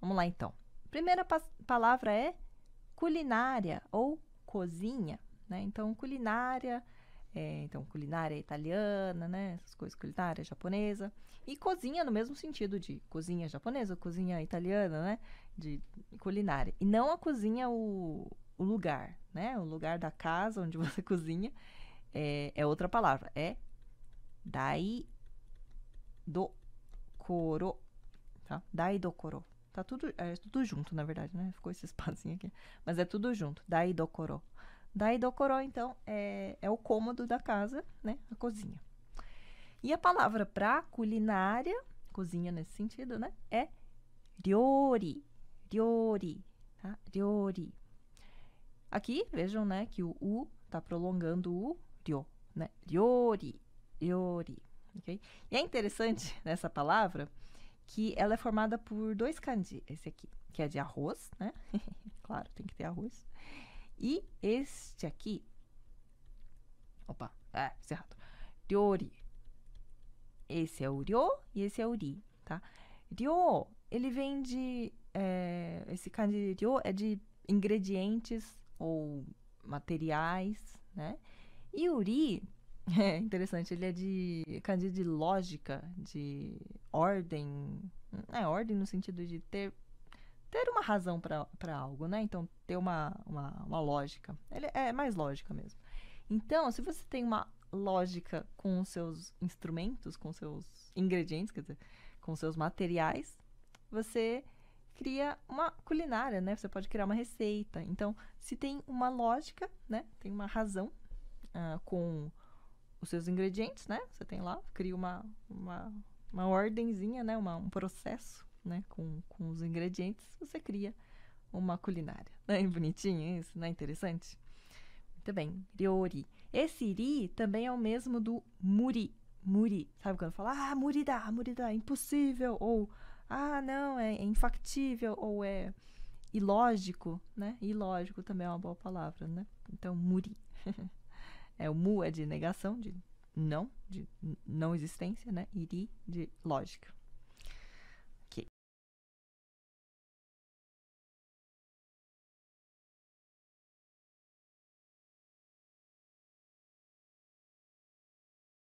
Vamos lá então. primeira pa palavra é culinária ou cozinha, né? Então, culinária, é, então culinária italiana, né? Essas coisas, culinária japonesa e cozinha no mesmo sentido de cozinha japonesa, cozinha italiana, né? De culinária e não a cozinha o, o lugar, né? O lugar da casa onde você cozinha é, é outra palavra, é dai do coro, tá? Dai do coro. Tá tudo, é tudo junto, na verdade, né? Ficou esse espacinho aqui. Mas é tudo junto. dai do coró. dai do coró, então, é, é o cômodo da casa, né? A cozinha. E a palavra para culinária, cozinha nesse sentido, né? É ryori. Ryori. Tá? Ryori. Aqui, vejam, né, que o U tá prolongando o ryo, né? Ryori. Ryori. ok E é interessante nessa palavra que ela é formada por dois candi, Esse aqui, que é de arroz, né? claro, tem que ter arroz. E este aqui. Opa, é, fiz errado. Ryori. Esse é o ryo e esse é o ri, tá? Ryo, ele vem de. É, esse candi ryo é de ingredientes ou materiais, né? E o ri, é interessante, ele é de candi de lógica, de ordem. É, ordem no sentido de ter, ter uma razão para algo, né? Então, ter uma, uma, uma lógica. Ele é mais lógica mesmo. Então, se você tem uma lógica com os seus instrumentos, com seus ingredientes, quer dizer, com seus materiais, você cria uma culinária, né? Você pode criar uma receita. Então, se tem uma lógica, né? Tem uma razão uh, com os seus ingredientes, né? Você tem lá, cria uma, uma uma ordenzinha, né? Uma, um processo, né? Com, com os ingredientes, você cria uma culinária. Não é bonitinho isso? Não é interessante? Muito bem, ryori. Esse ri também é o mesmo do muri. Muri, sabe quando fala, ah, murida, murida, impossível, ou, ah, não, é, é infactível, ou é ilógico, né? Ilógico também é uma boa palavra, né? Então, muri. é, o mu é de negação, de não, de não existência, né? Iri, de lógica.